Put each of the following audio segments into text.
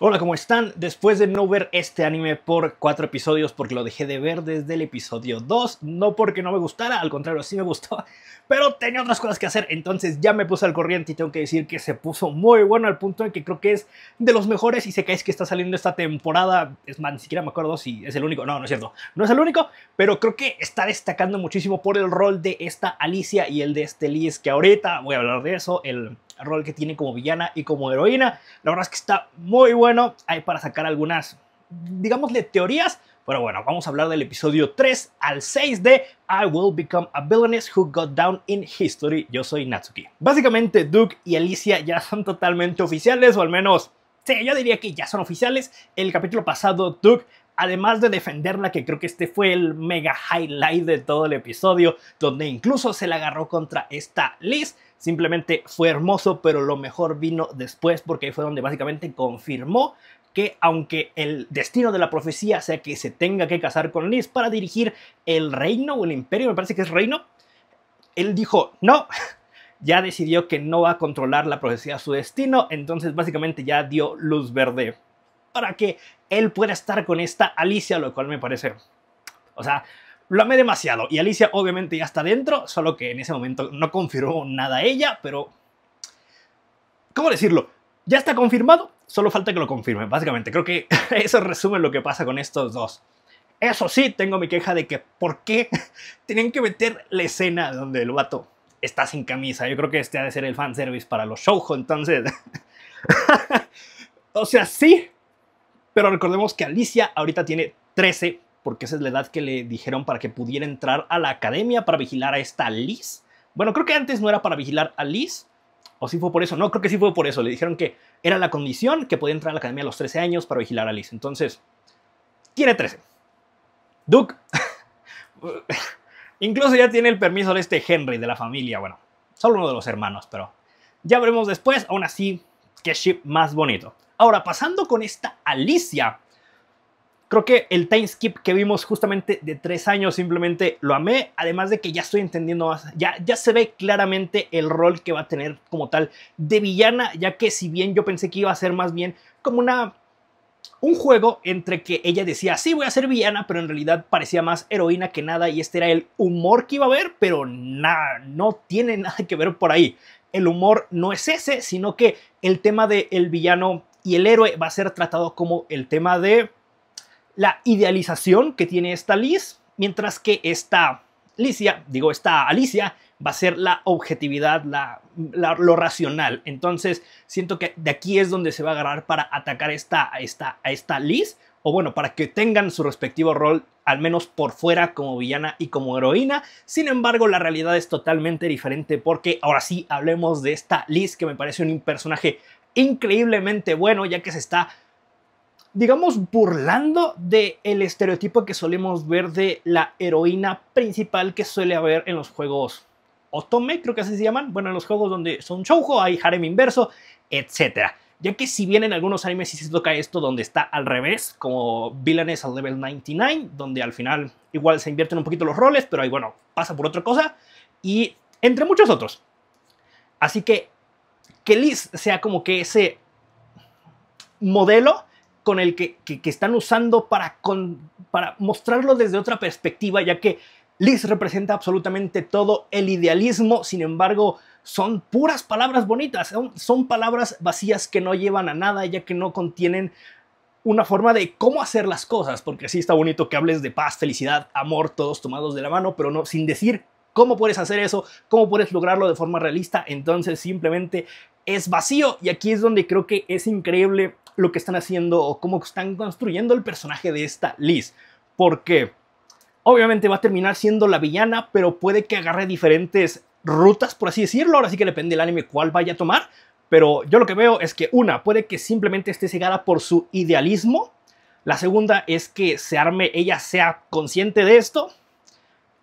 Hola, ¿cómo están? Después de no ver este anime por cuatro episodios, porque lo dejé de ver desde el episodio 2, no porque no me gustara, al contrario, sí me gustó, pero tenía otras cosas que hacer, entonces ya me puse al corriente y tengo que decir que se puso muy bueno al punto en que creo que es de los mejores y se es que está saliendo esta temporada, es más, ni siquiera me acuerdo si es el único, no, no es cierto, no es el único, pero creo que está destacando muchísimo por el rol de esta Alicia y el de este Liz, que ahorita voy a hablar de eso, el rol que tiene como villana y como heroína. La verdad es que está muy bueno. Hay para sacar algunas, digámosle, teorías. Pero bueno, vamos a hablar del episodio 3 al 6 de I Will Become a Villainess Who Got Down in History. Yo soy Natsuki. Básicamente, Duke y Alicia ya son totalmente oficiales, o al menos Sí, yo diría que ya son oficiales. El capítulo pasado, Duke Además de defenderla, que creo que este fue el mega highlight de todo el episodio, donde incluso se la agarró contra esta Liz. Simplemente fue hermoso, pero lo mejor vino después porque fue donde básicamente confirmó que aunque el destino de la profecía sea que se tenga que casar con Liz para dirigir el reino o el imperio, me parece que es reino, él dijo, no, ya decidió que no va a controlar la profecía su destino, entonces básicamente ya dio luz verde para que él pueda estar con esta Alicia, lo cual me parece... O sea, lo amé demasiado. Y Alicia obviamente ya está dentro, solo que en ese momento no confirmó nada ella, pero... ¿Cómo decirlo? Ya está confirmado, solo falta que lo confirme, básicamente. Creo que eso resume lo que pasa con estos dos. Eso sí, tengo mi queja de que por qué tienen que meter la escena donde el vato está sin camisa. Yo creo que este ha de ser el fanservice para los showjo, entonces... o sea, sí, pero recordemos que Alicia ahorita tiene 13, porque esa es la edad que le dijeron para que pudiera entrar a la academia para vigilar a esta Liz. Bueno, creo que antes no era para vigilar a Liz, o si fue por eso. No, creo que sí fue por eso. Le dijeron que era la condición que podía entrar a la academia a los 13 años para vigilar a Liz. Entonces, tiene 13. Duke. Incluso ya tiene el permiso de este Henry de la familia. Bueno, solo uno de los hermanos, pero ya veremos después. Aún así, qué ship más bonito. Ahora, pasando con esta Alicia, creo que el time skip que vimos justamente de tres años simplemente lo amé, además de que ya estoy entendiendo más, ya, ya se ve claramente el rol que va a tener como tal de villana, ya que si bien yo pensé que iba a ser más bien como una... Un juego entre que ella decía, sí, voy a ser villana, pero en realidad parecía más heroína que nada y este era el humor que iba a haber, pero nada, no tiene nada que ver por ahí. El humor no es ese, sino que el tema del villano y el héroe va a ser tratado como el tema de la idealización que tiene esta Liz, mientras que esta Alicia, digo esta Alicia, va a ser la objetividad, la, lo racional. Entonces, siento que de aquí es donde se va a agarrar para atacar esta, esta, a esta Liz, o bueno, para que tengan su respectivo rol, al menos por fuera, como villana y como heroína. Sin embargo, la realidad es totalmente diferente porque ahora sí hablemos de esta Liz, que me parece un personaje increíblemente bueno, ya que se está digamos, burlando del el estereotipo que solemos ver de la heroína principal que suele haber en los juegos Otome, creo que así se llaman, bueno, en los juegos donde son shoujo, hay harem inverso, etc. Ya que si bien en algunos animes sí se toca esto donde está al revés, como villanes al Level 99, donde al final igual se invierten un poquito los roles, pero ahí bueno, pasa por otra cosa, y entre muchos otros. Así que que Liz sea como que ese modelo con el que, están usando para, para mostrarlo desde otra perspectiva, ya que Liz representa absolutamente todo el idealismo, sin embargo, son puras palabras bonitas, son, son, palabras vacías que no llevan a nada, ya que no contienen una forma de cómo hacer las cosas, porque sí está bonito que hables de paz, felicidad, amor, todos tomados de la mano, pero no sin decir cómo puedes hacer eso, cómo puedes lograrlo de forma realista, entonces simplemente es vacío. Y aquí es donde creo que es increíble lo que están haciendo o cómo están construyendo el personaje de esta Liz. Porque obviamente va a terminar siendo la villana, pero puede que agarre diferentes rutas, por así decirlo. Ahora sí que depende del anime cuál vaya a tomar. Pero yo lo que veo es que una, puede que simplemente esté cegada por su idealismo. La segunda es que se arme, ella sea consciente de esto.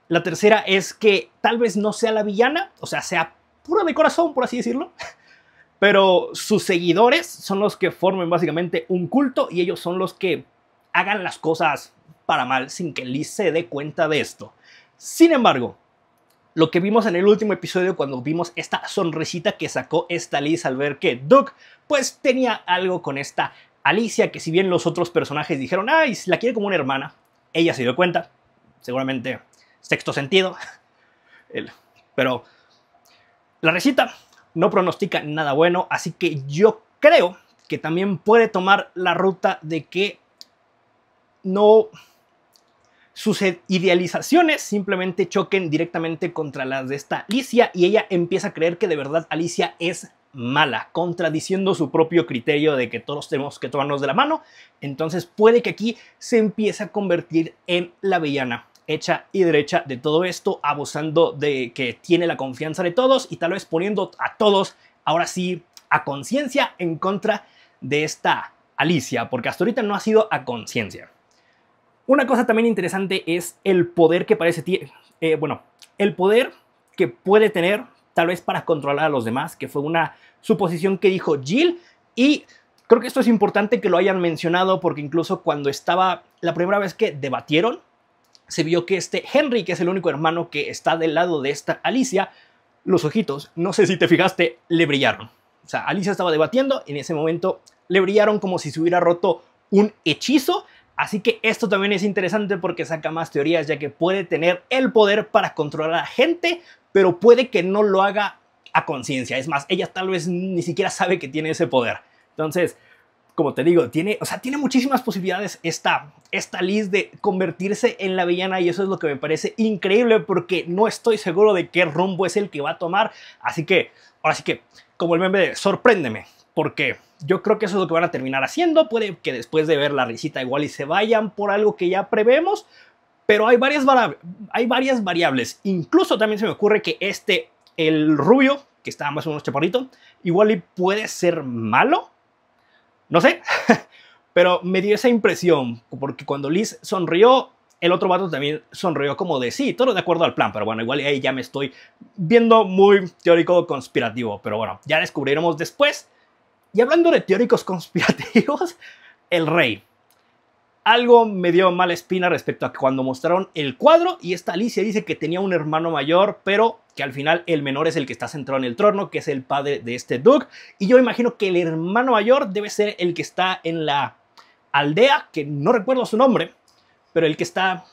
La tercera es que tal vez no sea la villana, o sea, sea pura de corazón, por así decirlo pero sus seguidores son los que formen básicamente un culto y ellos son los que hagan las cosas para mal sin que Liz se dé cuenta de esto. Sin embargo, lo que vimos en el último episodio cuando vimos esta sonrisita que sacó esta Liz al ver que Doug pues tenía algo con esta Alicia que si bien los otros personajes dijeron, ay, la quiere como una hermana, ella se dio cuenta, seguramente sexto sentido, pero la recita no pronostica nada bueno, así que yo creo que también puede tomar la ruta de que no sus idealizaciones simplemente choquen directamente contra las de esta Alicia y ella empieza a creer que de verdad Alicia es mala, contradiciendo su propio criterio de que todos tenemos que tomarnos de la mano, entonces puede que aquí se empiece a convertir en la villana hecha y derecha de todo esto, abusando de que tiene la confianza de todos y tal vez poniendo a todos, ahora sí, a conciencia en contra de esta Alicia, porque hasta ahorita no ha sido a conciencia. Una cosa también interesante es el poder que parece, eh, bueno, el poder que puede tener tal vez para controlar a los demás, que fue una suposición que dijo Jill y creo que esto es importante que lo hayan mencionado porque incluso cuando estaba la primera vez que debatieron, se vio que este Henry, que es el único hermano que está del lado de esta Alicia, los ojitos, no sé si te fijaste, le brillaron. O sea, Alicia estaba debatiendo, en ese momento le brillaron como si se hubiera roto un hechizo, así que esto también es interesante porque saca más teorías ya que puede tener el poder para controlar a la gente, pero puede que no lo haga a conciencia. Es más, ella tal vez ni siquiera sabe que tiene ese poder. Entonces, como te digo, tiene, o sea, tiene muchísimas posibilidades esta, esta Liz de convertirse en la villana y eso es lo que me parece increíble porque no estoy seguro de qué rumbo es el que va a tomar. Así que, ahora sí que, como el meme de sorpréndeme, porque yo creo que eso es lo que van a terminar haciendo. Puede que después de ver la risita igual y se vayan por algo que ya prevemos, pero hay varias, hay varias variables. Incluso también se me ocurre que este, el rubio, que está más o menos chaparrito, igual y puede ser malo no sé, pero me dio esa impresión, porque cuando Liz sonrió, el otro vato también sonrió como de sí, todo de acuerdo al plan, pero bueno, igual ahí ya me estoy viendo muy teórico conspirativo, pero bueno, ya descubriremos después. Y hablando de teóricos conspirativos, el rey algo me dio mala espina respecto a cuando mostraron el cuadro y esta Alicia dice que tenía un hermano mayor, pero que al final el menor es el que está centrado en el trono, que es el padre de este Duke. Y yo imagino que el hermano mayor debe ser el que está en la aldea, que no recuerdo su nombre, pero el que está...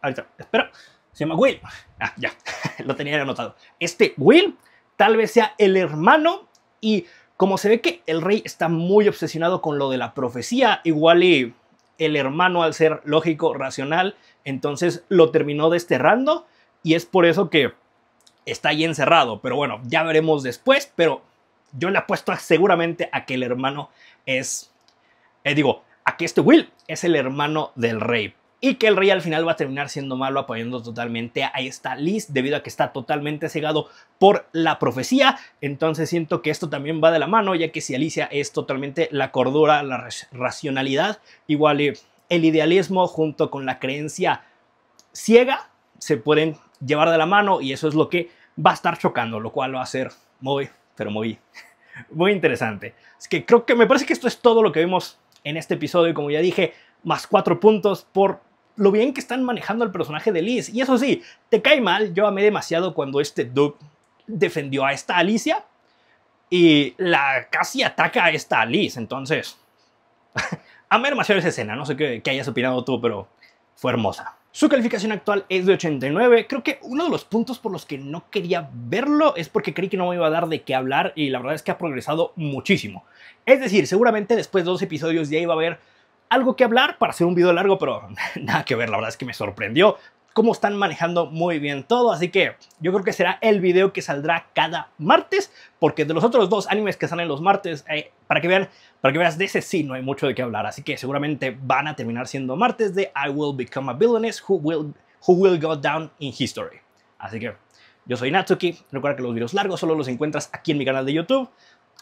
Ahorita, espera, se llama Will. Ah, ya, lo tenía anotado. Este Will tal vez sea el hermano y como se ve que el rey está muy obsesionado con lo de la profecía, igual y el hermano al ser lógico, racional, entonces lo terminó desterrando y es por eso que está ahí encerrado. Pero bueno, ya veremos después, pero yo le apuesto seguramente a que el hermano es, eh, digo, a que este Will es el hermano del rey y que el rey al final va a terminar siendo malo apoyando totalmente a esta Liz debido a que está totalmente cegado por la profecía. Entonces siento que esto también va de la mano ya que si Alicia es totalmente la cordura, la racionalidad, igual el idealismo junto con la creencia ciega se pueden llevar de la mano y eso es lo que va a estar chocando, lo cual va a ser muy, pero muy, muy interesante. Es que creo que me parece que esto es todo lo que vimos en este episodio y como ya dije, más cuatro puntos por lo bien que están manejando al personaje de Liz. Y eso sí, te cae mal, yo amé demasiado cuando este Dub defendió a esta Alicia y la casi ataca a esta Liz. Entonces, amé demasiado esa escena, no sé qué, qué hayas opinado tú, pero fue hermosa. Su calificación actual es de 89. Creo que uno de los puntos por los que no quería verlo es porque creí que no me iba a dar de qué hablar y la verdad es que ha progresado muchísimo. Es decir, seguramente después de dos episodios ya iba a haber algo que hablar para hacer un video largo, pero nada que ver, la verdad es que me sorprendió cómo están manejando muy bien todo, así que yo creo que será el video que saldrá cada martes, porque de los otros dos animes que salen los martes, eh, para que vean, para que veas de ese sí no hay mucho de qué hablar, así que seguramente van a terminar siendo martes de I Will Become a Villainess Who Will, Who Will Go Down in History. Así que yo soy Natsuki, recuerda que los videos largos solo los encuentras aquí en mi canal de YouTube,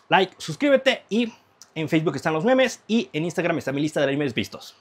like, suscríbete y en Facebook están los memes y en Instagram está mi lista de memes vistos.